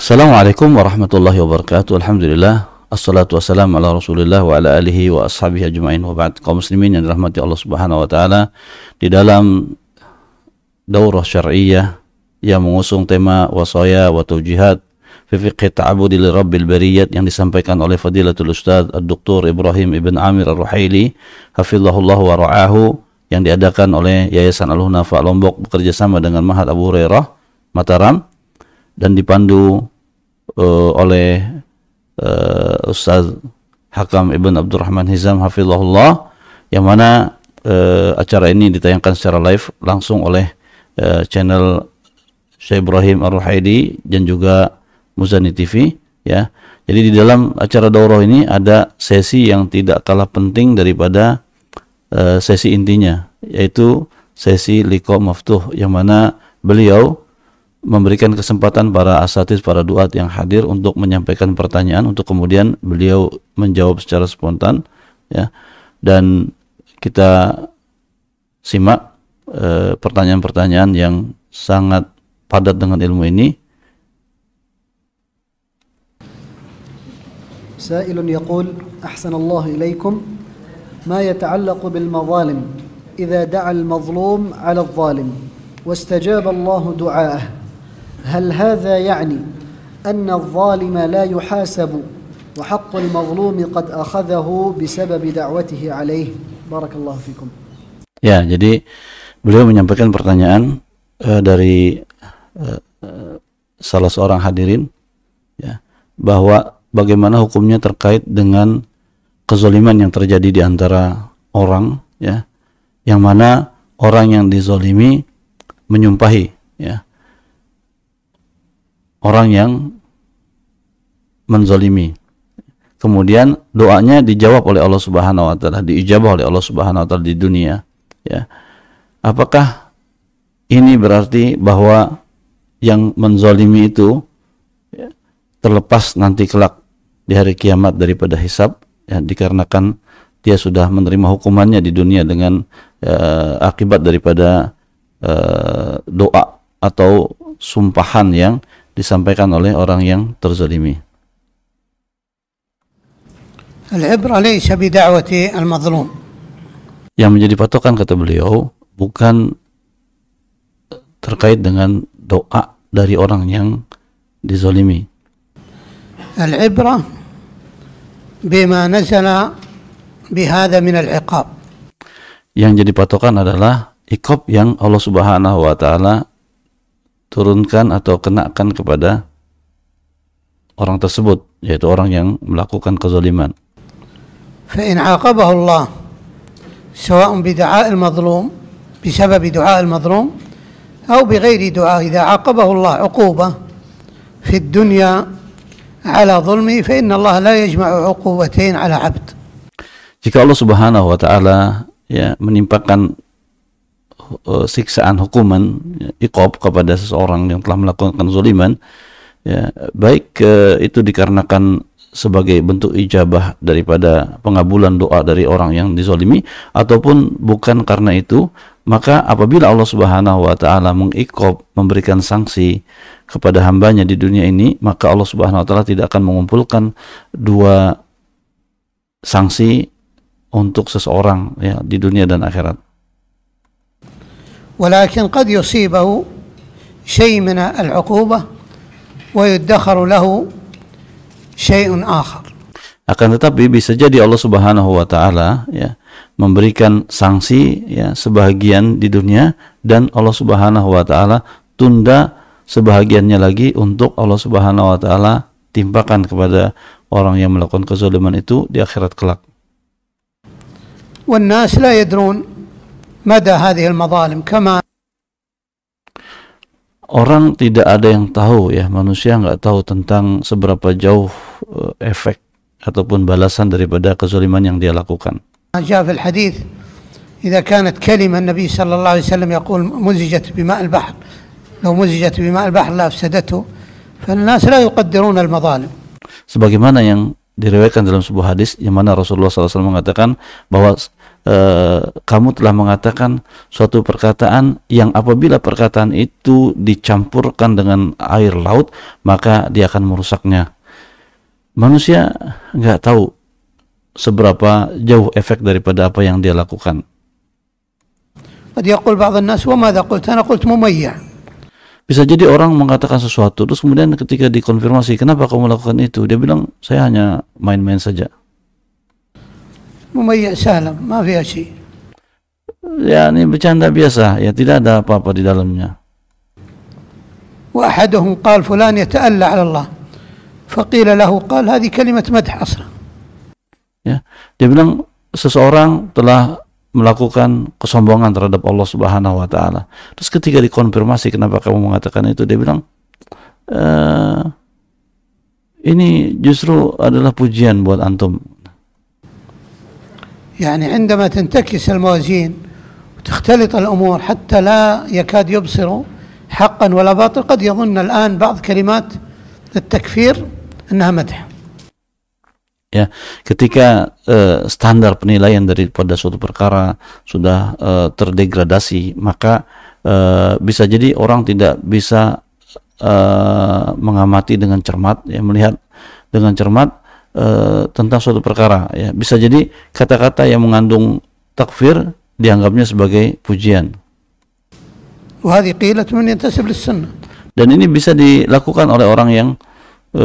Assalamualaikum warahmatullahi wabarakatuh. Alhamdulillah. Assalatu wassalamu ala rasulillah wa ala alihi wa ashabihi ajma'in wa ba'd. Kaum muslimin yang dirahmati Allah subhanahu wa ta'ala. Di dalam daurah syariah yang mengusung tema wasaya wa tawjihat fi fiqh ta'abudi li rabbil bariyat yang disampaikan oleh Fadilatul Ustaz Dr. Ibrahim Ibn Amir Ar-Ruhaili hafizahullah wa ra'ahu yang diadakan oleh Yayasan Al-Hunafa Lombok bekerjasama dengan Mahat Abu Hurairah Mataram dan dipandu uh, oleh uh, Ustaz Hakam Ibn Abdurrahman Hizam Hafizahullah yang mana uh, acara ini ditayangkan secara live langsung oleh uh, channel Syekh Ibrahim Ar-Ruhaidi dan juga Muzani TV ya. Jadi di dalam acara daurah ini ada sesi yang tidak kalah penting daripada uh, sesi intinya yaitu sesi Liko Maftuh yang mana beliau memberikan kesempatan para asatis, para duat yang hadir untuk menyampaikan pertanyaan untuk kemudian beliau menjawab secara spontan ya. Dan kita simak eh, pertanyaan-pertanyaan eh, pertanyaan -pertanyaan yang sangat padat dengan ilmu ini. سائل يقول أحسن الله إليكم ما يتعلق بالمظالم إذا دعا المظلوم على الظالم واستجاب الله دعاءه هل هذا يعني أن الظالم لا يحاسب وحق المظلوم قد أخذه بسبب دعوته عليه بارك الله فيكم يا ya, jadi beliau menyampaikan pertanyaan uh, dari uh, uh, salah seorang hadirin ya, bahwa bagaimana hukumnya terkait dengan kezoliman yang terjadi di antara orang ya, yang mana orang yang dizolimi menyumpahi ya, orang yang menzolimi. Kemudian doanya dijawab oleh Allah Subhanahu wa taala, diijabah oleh Allah Subhanahu wa taala di dunia, ya. Apakah ini berarti bahwa yang menzolimi itu ya, terlepas nanti kelak di hari kiamat daripada hisab ya, dikarenakan dia sudah menerima hukumannya di dunia dengan ya, akibat daripada eh, doa atau sumpahan yang disampaikan oleh orang yang terzalimi. Yang menjadi patokan kata beliau bukan terkait dengan doa dari orang yang dizalimi. Yang jadi patokan adalah ikhob yang Allah Subhanahu wa taala turunkan atau kenakan kepada orang tersebut yaitu orang yang melakukan kezaliman. فإن عاقبه الله سواء بدعاء المظلوم بسبب دعاء المظلوم أو بغير دعاء إذا عاقبه الله عقوبة في الدنيا على ظلمه فإن الله لا يجمع عقوبتين على عبد. Jika Allah Subhanahu wa taala ya menimpakan uh, siksaan hukuman ya, ikop kepada seseorang yang telah melakukan zuliman ya baik uh, itu dikarenakan sebagai bentuk ijabah daripada pengabulan doa dari orang yang dizolimi ataupun bukan karena itu maka apabila Allah Subhanahu wa taala mengikop memberikan sanksi kepada hambanya di dunia ini maka Allah Subhanahu wa taala tidak akan mengumpulkan dua sanksi untuk seseorang ya di dunia dan akhirat ولكن قد يصيبه شيء من العقوبة ويدخر له شيء آخر akan tetapi bisa jadi Allah Subhanahu wa taala ya memberikan sanksi ya sebahagian di dunia dan Allah Subhanahu wa taala tunda sebahagiannya lagi untuk Allah Subhanahu wa taala timpakan kepada orang yang melakukan kezaliman itu di akhirat kelak. والناس لا يدرون مدى هذه المظالم كما orang tidak ada yang tahu ya manusia nggak tahu tentang seberapa jauh eh, efek ataupun balasan daripada kezaliman yang dia lakukan. Sebagaimana yang diriwayatkan dalam sebuah hadis yang mana Rasulullah SAW mengatakan bahwa e, kamu telah mengatakan suatu perkataan yang apabila perkataan itu dicampurkan dengan air laut maka dia akan merusaknya manusia nggak tahu seberapa jauh efek daripada apa yang dia lakukan bisa jadi orang mengatakan sesuatu terus kemudian ketika dikonfirmasi kenapa kamu lakukan itu dia bilang saya hanya main-main saja مميع maaf ما فيها شيء يعني bercanda biasa ya tidak ada apa-apa di dalamnya وأحدهم قال فلان يتألى على الله فقيل له قال هذه كلمة مدح أصلا ya dia bilang seseorang telah melakukan kesombongan terhadap Allah Subhanahu wa taala. Terus ketika dikonfirmasi kenapa kamu mengatakan itu, dia bilang e, ini justru adalah pujian buat antum يعني عندما تنتكس الموازين وتختلط الأمور حتى لا يكاد يبصر حقا ولا باطل قد يظن الآن بعض كلمات التكفير أنها مدح ya ketika uh, standar penilaian daripada suatu perkara sudah uh, terdegradasi maka uh, bisa jadi orang tidak bisa mengamati dengan cermat ya melihat dengan cermat e, tentang suatu perkara ya bisa jadi kata-kata yang mengandung takfir dianggapnya sebagai pujian dan ini bisa dilakukan oleh orang yang e,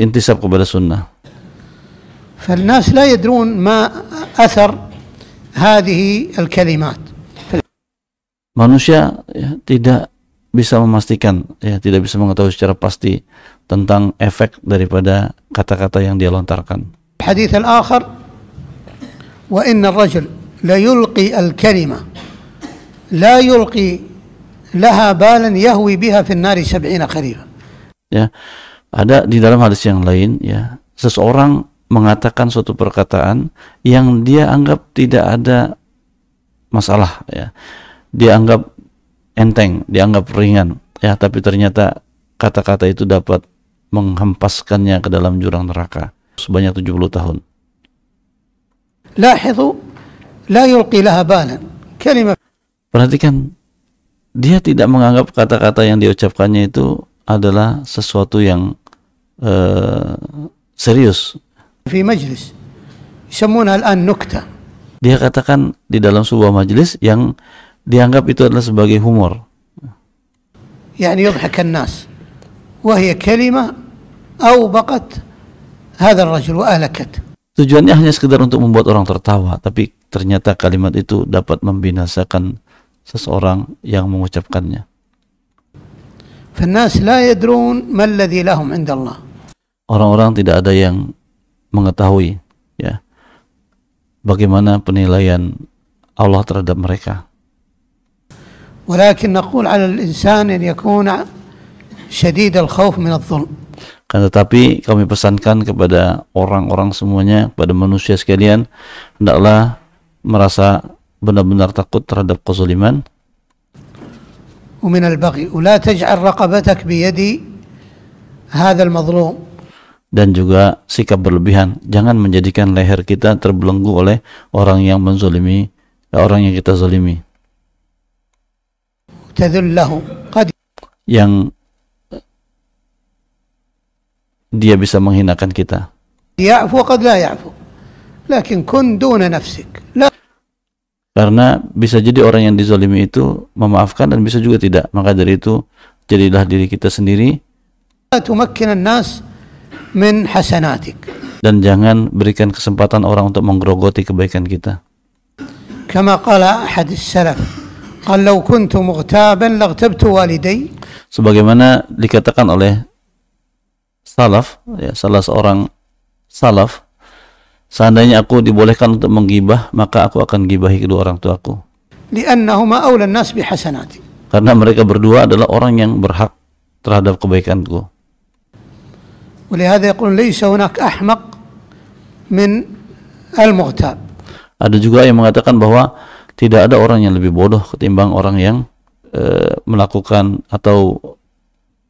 intisab kepada sunnah manusia ya, tidak bisa memastikan ya tidak bisa mengetahui secara pasti tentang efek daripada kata-kata yang dia lontarkan. Hadis al-akhir wa inna rajul la yulqi al-kalima la yulqi laha balan yahwi biha fi nari sab'ina Ya. Ada di dalam hadis yang lain ya, seseorang mengatakan suatu perkataan yang dia anggap tidak ada masalah ya. Dia anggap enteng, dianggap ringan. Ya, tapi ternyata kata-kata itu dapat menghempaskannya ke dalam jurang neraka sebanyak 70 tahun. Perhatikan, dia tidak menganggap kata-kata yang diucapkannya itu adalah sesuatu yang uh, serius. Dia katakan di dalam sebuah majelis yang dianggap itu adalah sebagai humor. يعني يضحك الناس وهي كلمة أوبقت هذا الرجل وأهلكته Tujuannya hanya sekedar untuk membuat orang tertawa, tapi ternyata kalimat itu dapat membinasakan seseorang yang mengucapkannya. Orang-orang tidak ada yang mengetahui ya bagaimana penilaian Allah terhadap mereka. ولكن نقول على الإنسان أن يكون شديد الخوف من الظلم Kan tetapi kami pesankan kepada orang-orang semuanya, kepada manusia sekalian, hendaklah merasa benar-benar takut terhadap kezaliman. ومن البغي ولا تجعل رقبتك بيدي هذا المظلوم dan juga sikap berlebihan. Jangan menjadikan leher kita terbelenggu oleh orang yang menzolimi, orang yang kita zolimi qad yang dia bisa menghinakan kita. Ya'fu qad la ya'fu. Lakin kun duna nafsik. La karena bisa jadi orang yang dizalimi itu memaafkan dan bisa juga tidak. Maka dari itu jadilah diri kita sendiri. Dan jangan berikan kesempatan orang untuk menggerogoti kebaikan kita. Kama qala hadis salaf kalau kuntu sebagaimana dikatakan oleh salaf ya salah seorang salaf seandainya aku dibolehkan untuk menggibah maka aku akan gibahi kedua orang tuaku karena mereka berdua adalah orang yang berhak terhadap kebaikanku ada juga yang mengatakan bahwa tidak ada orang yang lebih bodoh ketimbang orang yang e, melakukan atau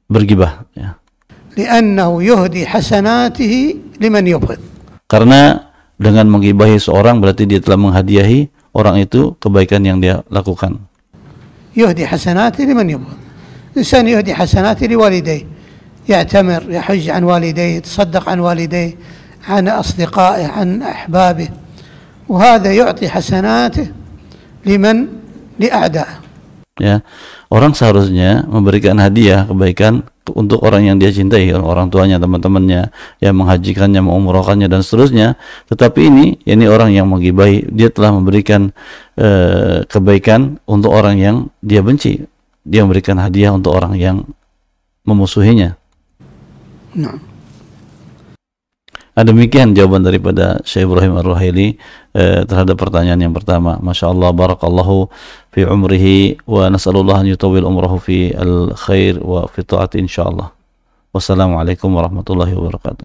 bergibah ya. Karena dengan menggibahi seorang berarti dia telah menghadiahi orang itu kebaikan yang dia lakukan. يهدي حسناته لمن يبغض الإنسان يهدي حسناته لوالديه يعتمر يحج عن والديه يتصدق عن والديه عن أصدقائه عن أحبابه وهذا يعطي حسناته liman diada. Ya, orang seharusnya memberikan hadiah kebaikan untuk orang yang dia cintai, orang tuanya, teman-temannya, yang menghajikannya, mengumrohkannya dan seterusnya. Tetapi ini, ini orang yang menggibahi, dia telah memberikan e, kebaikan untuk orang yang dia benci. Dia memberikan hadiah untuk orang yang memusuhinya. Nah. Nah, demikian jawaban daripada Syekh Ibrahim Ar-Ruhaili eh, terhadap pertanyaan yang pertama. Masya Allah, barakallahu fi umrihi wa nas'alullah an yutawil umrahu fi al-khair wa fi ta'ati insyaAllah. Wassalamualaikum warahmatullahi wabarakatuh.